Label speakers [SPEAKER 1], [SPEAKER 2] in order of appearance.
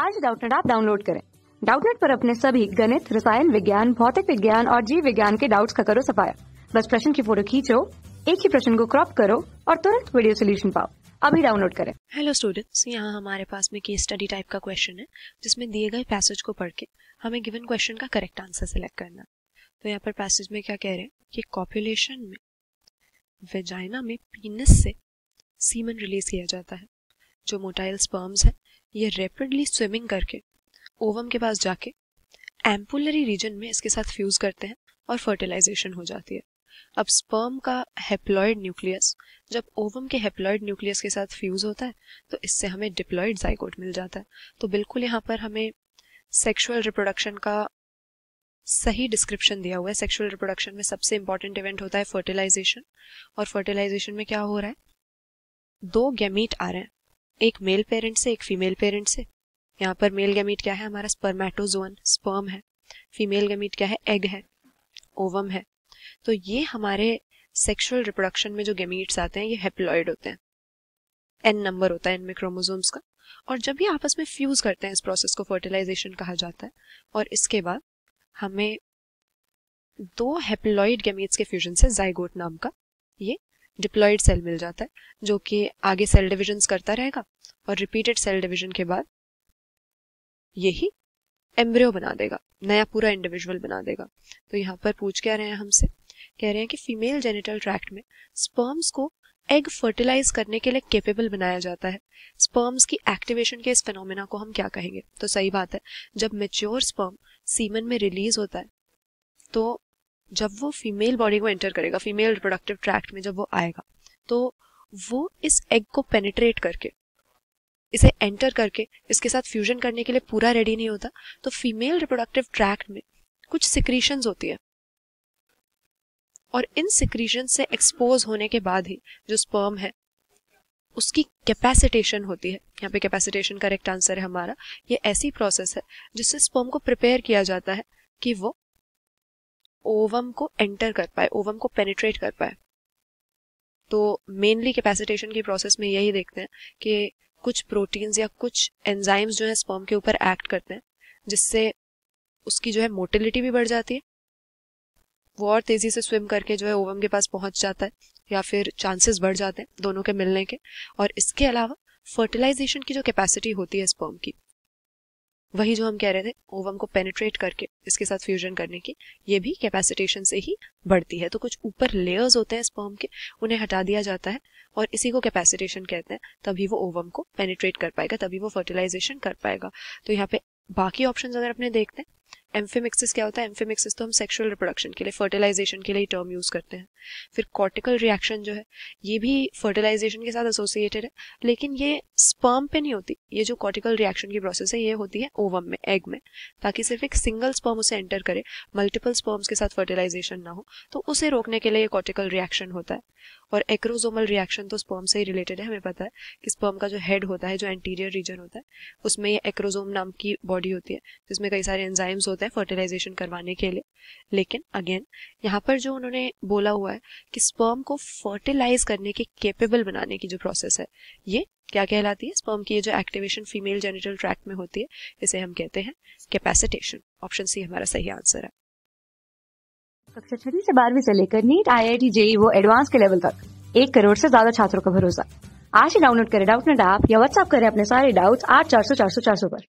[SPEAKER 1] आज डाउटनेट आप डाउनलोड करें डाउटनेट पर अपने सभी गणित रसायन विज्ञान भौतिक विज्ञान और जीव विज्ञान के डाउट्स का करो सफाया बस प्रश्न की फोटो खींचो एक ही प्रश्न को क्रॉप करो और तुरंत वीडियो सोल्यूशन पाओ अभी डाउनलोड करें
[SPEAKER 2] हेलो स्टूडेंट्स यहाँ हमारे पास में केस स्टडी टाइप का क्वेश्चन है जिसमें दिए गए पैसेज को पढ़ के हमें गिवन क्वेश्चन का करेक्ट आंसर सेलेक्ट करना तो यहाँ पर पैसेज में क्या कह रहे हैं कि कॉपुलेशन में वेजाइना में पीनस से सीमन रिलीज किया जाता है जो मोटाइल स्पर्म्स हैं ये रेपिडली स्विमिंग करके ओवम के पास जाके एम्पुलरी रीजन में इसके साथ फ्यूज करते हैं और फर्टिलाइजेशन हो जाती है अब स्पर्म का हेप्लॉयड न्यूक्लियस जब ओवम के हेप्लॉयड न्यूक्लियस के साथ फ्यूज होता है तो इससे हमें डिप्लॉयड जाइकोट मिल जाता है तो बिल्कुल यहाँ पर हमें सेक्सुअल रिप्रोडक्शन का सही डिस्क्रिप्शन दिया हुआ है सेक्सुअल रिप्रोडक्शन में सबसे इंपॉर्टेंट इवेंट होता है फर्टिलाइजेशन और फर्टिलाइजेशन में क्या हो रहा है दो गैमीट आ रहे हैं एक मेल पेरेंट से एक फीमेल पेरेंट से यहाँ पर मेल गैमीट क्या है हमारा स्पर्मेटोजोन स्पर्म है फीमेल गैमीट क्या है एग है ओवम है तो ये हमारे सेक्सुअल रिप्रोडक्शन में जो गैमीट्स आते हैं ये हेप्लॉइड होते हैं एन नंबर होता है इनमें क्रोमोजोम्स का और जब ये आपस में फ्यूज करते हैं इस प्रोसेस को फर्टिलाइजेशन कहा जाता है और इसके बाद हमें दो हेप्लॉइड गैमीट्स के फ्यूजन से जाइगोट नाम का ये डिप्लॉयड सेल मिल जाता है जो कि आगे सेल डिविजन्स करता रहेगा और रिपीटेड सेल डिविजन के बाद यही एम्ब्रियो बना देगा नया पूरा इंडिविजुअल बना देगा तो यहाँ पर पूछ क्या रहे हैं हमसे कह रहे हैं कि फीमेल जेनिटल ट्रैक्ट में स्पर्म्स को एग फर्टिलाइज करने के लिए केपेबल बनाया जाता है स्पर्म्स की एक्टिवेशन के इस फेनोमेना को हम क्या कहेंगे तो सही बात है जब मेच्योर स्पर्म सीमन में रिलीज होता है तो जब वो फीमेल बॉडी को एंटर करेगा फीमेल रिप्रोडक्टिव ट्रैक्ट में जब वो आएगा तो वो इस एग को पेनिट्रेट करके इसे एंटर करके इसके साथ फ्यूजन करने के लिए पूरा रेडी नहीं होता तो फीमेल रिप्रोडक्टिव ट्रैक्ट में कुछ सिक्रीशंस होती है और इन सिक्रीशन से एक्सपोज होने के बाद ही जो स्पर्म है उसकी कैपेसिटेशन होती है यहाँ पे कैपेसिटेशन करेक्ट आंसर है हमारा ये ऐसी प्रोसेस है जिससे स्पर्म को प्रिपेयर किया जाता है कि वो ओवम को एंटर कर पाए ओवम को पेनिट्रेट कर पाए तो मेनली कैपेसिटेशन की प्रोसेस में यही देखते हैं कि कुछ प्रोटीन्स या कुछ एंजाइम्स जो है स्पर्म के ऊपर एक्ट करते हैं जिससे उसकी जो है मोटिलिटी भी बढ़ जाती है वो और तेज़ी से स्विम करके जो है ओवम के पास पहुंच जाता है या फिर चांसेस बढ़ जाते हैं दोनों के मिलने के और इसके अलावा फर्टिलाइजेशन की जो कैपेसिटी होती है स्पर्म की वही जो हम कह रहे थे ओवम को पेनिट्रेट करके इसके साथ फ्यूजन करने की ये भी कैपेसिटेशन से ही बढ़ती है तो कुछ ऊपर लेयर्स होते हैं स्पर्म के उन्हें हटा दिया जाता है और इसी को कैपेसिटेशन कहते हैं तभी वो ओवम को पेनिट्रेट कर पाएगा तभी वो फर्टिलाइजेशन कर पाएगा तो यहाँ पे बाकी ऑप्शन अगर अपने देखते हैं एम्फेमिक्सिस क्या होता है एम्फेमिक्सिस तो हम सेक्सुअल रिप्रोडक्शन के लिए फर्टिलाइजेशन के लिए टर्म यूज़ करते हैं फिर कॉर्टिकल रिएक्शन जो है ये भी फर्टिलाइजेशन के साथ एसोसिएटेड है लेकिन ये स्पर्म पे नहीं होती ये जो कॉर्टिकल रिएक्शन की प्रोसेस है ये होती है ओवम में एग में ताकि सिर्फ एक सिंगल स्पर्म उसे एंटर करे मल्टीपल स्पर्म्स के साथ फर्टिलाइजेशन ना हो तो उसे रोकने के लिए ये कॉर्टिकल रिएक्शन होता है और एक्रोजोमल रिएक्शन तो स्पर्म से ही रिलेटेड है हमें पता है कि स्पर्म का जो हेड होता है जो एंटीरियर रीजन होता है उसमें ये एक्रोजोम नाम की बॉडी होती है जिसमें कई सारे एंजाइम्स होते होता है फर्टिलाइजेशन करवाने के लिए लेकिन अगेन यहाँ पर जो उन्होंने बोला हुआ है कि स्पर्म को फर्टिलाइज करने के केपेबल बनाने की जो प्रोसेस है ये क्या कहलाती है स्पर्म की ये जो एक्टिवेशन फीमेल जेनिटल ट्रैक्ट में होती है इसे हम कहते हैं कैपेसिटेशन ऑप्शन सी हमारा सही आंसर है
[SPEAKER 1] कक्षा छठी से बारहवीं से लेकर NEET I I T JEE वो एडवांस के लेवल तक एक करोड़ से ज्यादा छात्रों का भरोसा आज ही डाउनलोड करें डाउट नेट ऐप या व्हाट्सएप करें अपने सारे डाउट्स आठ चार सौ चार सौ चार सौ पर